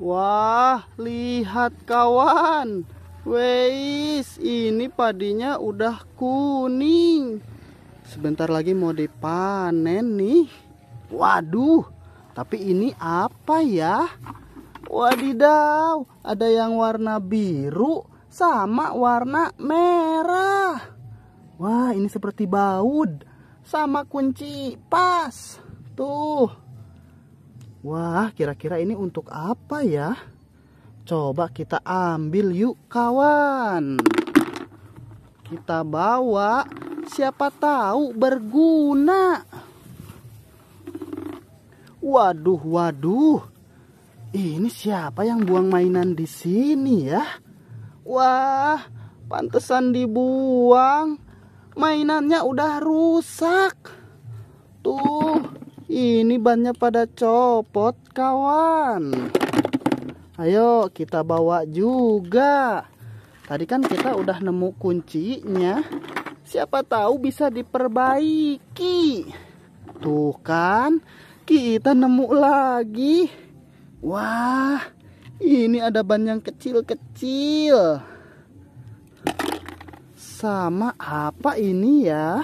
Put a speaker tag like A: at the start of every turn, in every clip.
A: Wah, lihat kawan. Weis, ini padinya udah kuning. Sebentar lagi mau dipanen nih. Waduh, tapi ini apa ya? Wadidaw, ada yang warna biru sama warna merah. Wah, ini seperti baud sama kunci pas. Tuh. Wah, kira-kira ini untuk apa ya? Coba kita ambil yuk kawan. Kita bawa, siapa tahu berguna. Waduh, waduh. Ini siapa yang buang mainan di sini ya? Wah, pantesan dibuang. Mainannya udah rusak. Tuh. Ini bannya pada copot kawan Ayo kita bawa juga Tadi kan kita udah nemu kuncinya Siapa tahu bisa diperbaiki Tuh kan kita nemu lagi Wah ini ada ban yang kecil-kecil sama apa ini ya?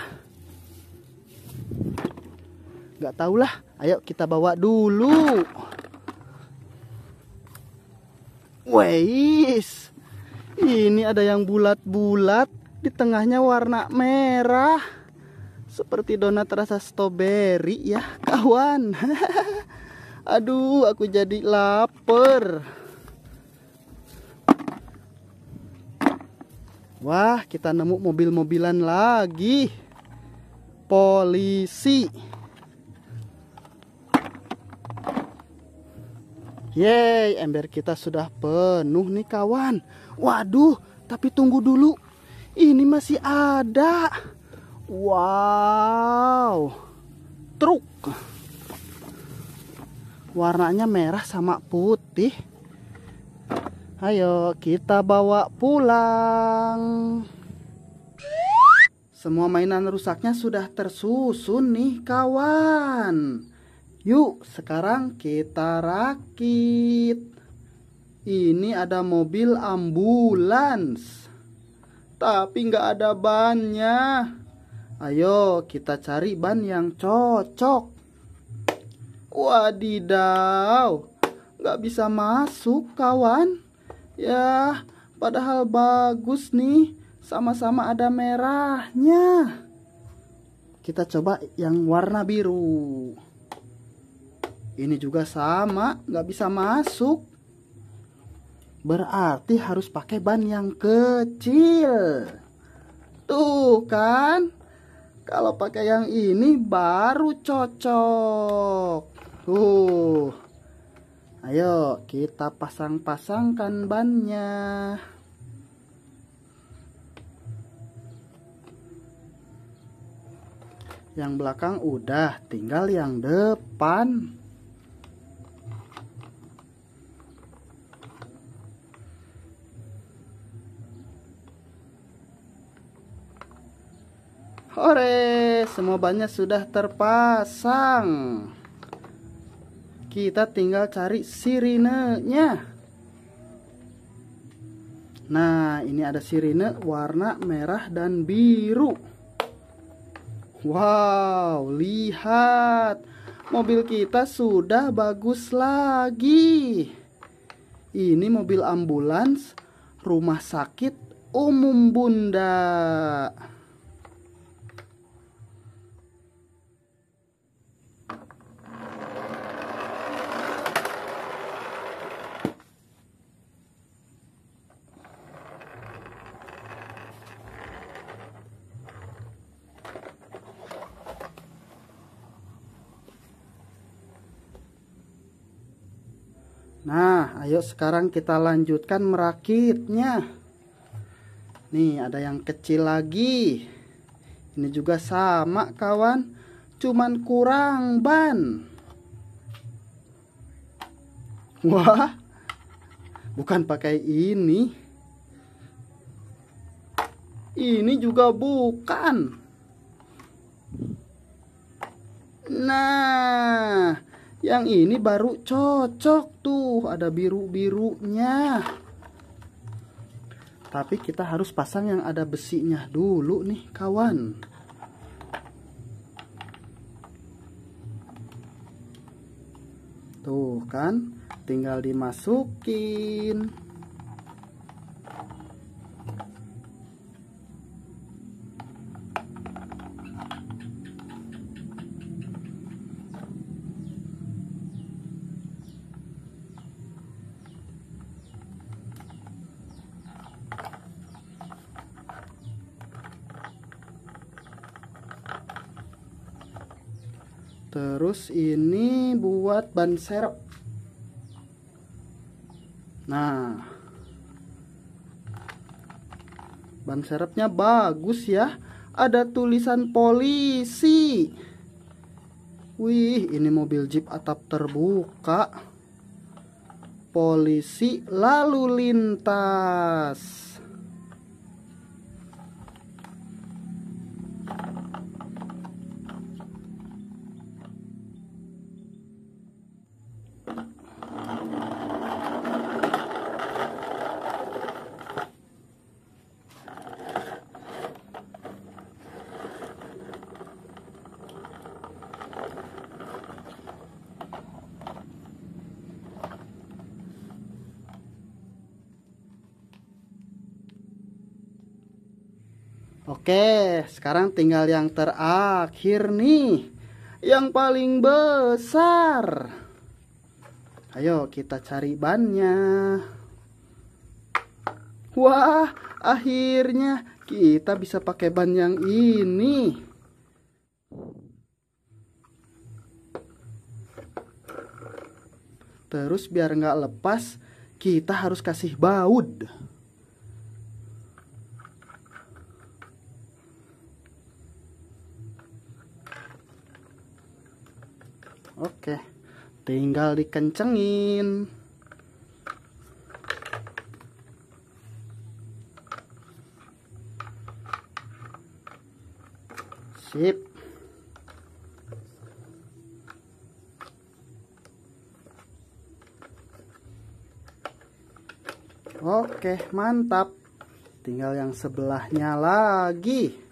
A: nggak lah, ayo kita bawa dulu Weis ini ada yang bulat-bulat di tengahnya warna merah seperti donat rasa stroberi ya kawan aduh aku jadi lapar wah kita nemu mobil-mobilan lagi polisi Yeay, ember kita sudah penuh nih kawan. Waduh, tapi tunggu dulu. Ini masih ada. Wow. Truk. Warnanya merah sama putih. Ayo kita bawa pulang. Semua mainan rusaknya sudah tersusun nih kawan. Yuk, sekarang kita rakit. Ini ada mobil ambulans. Tapi nggak ada bannya. Ayo, kita cari ban yang cocok. Wadidaw, nggak bisa masuk kawan. Ya, padahal bagus nih. Sama-sama ada merahnya. Kita coba yang warna biru ini juga sama nggak bisa masuk berarti harus pakai ban yang kecil tuh kan kalau pakai yang ini baru cocok tuh ayo kita pasang-pasangkan bannya yang belakang udah tinggal yang depan semua bannya sudah terpasang kita tinggal cari sirinenya nah ini ada sirine warna merah dan biru wow lihat mobil kita sudah bagus lagi ini mobil ambulans rumah sakit umum bunda Nah, ayo sekarang kita lanjutkan merakitnya. Nih, ada yang kecil lagi. Ini juga sama, kawan. Cuman kurang ban. Wah, bukan pakai ini. Ini juga bukan. Nah, yang ini baru cocok tuh, ada biru-birunya. Tapi kita harus pasang yang ada besinya dulu nih, kawan. Tuh kan, tinggal dimasukin. terus ini buat ban serep nah ban serepnya bagus ya ada tulisan polisi wih ini mobil jeep atap terbuka polisi lalu lintas Oke, sekarang tinggal yang terakhir nih. Yang paling besar. Ayo kita cari bannya. Wah, akhirnya kita bisa pakai ban yang ini. Terus biar nggak lepas, kita harus kasih baut. oke tinggal dikencengin sip oke mantap tinggal yang sebelahnya lagi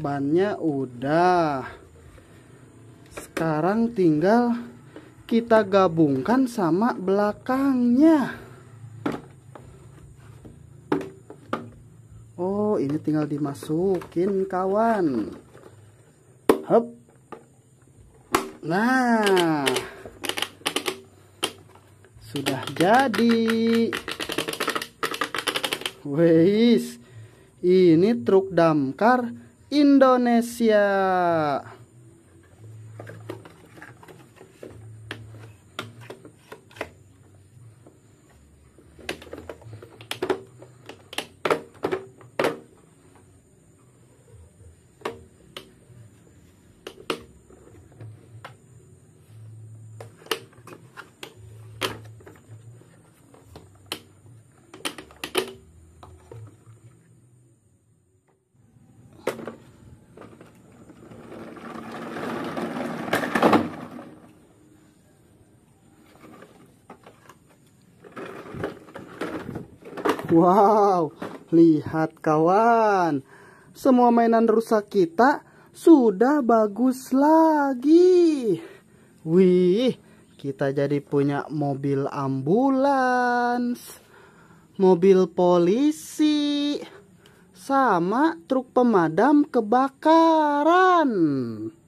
A: bannya udah sekarang tinggal kita gabungkan sama belakangnya oh ini tinggal dimasukin kawan Hup. nah sudah jadi Weis, ini truk damkar Indonesia. Wow, lihat kawan. Semua mainan rusak kita sudah bagus lagi. Wih, kita jadi punya mobil ambulans, mobil polisi, sama truk pemadam kebakaran.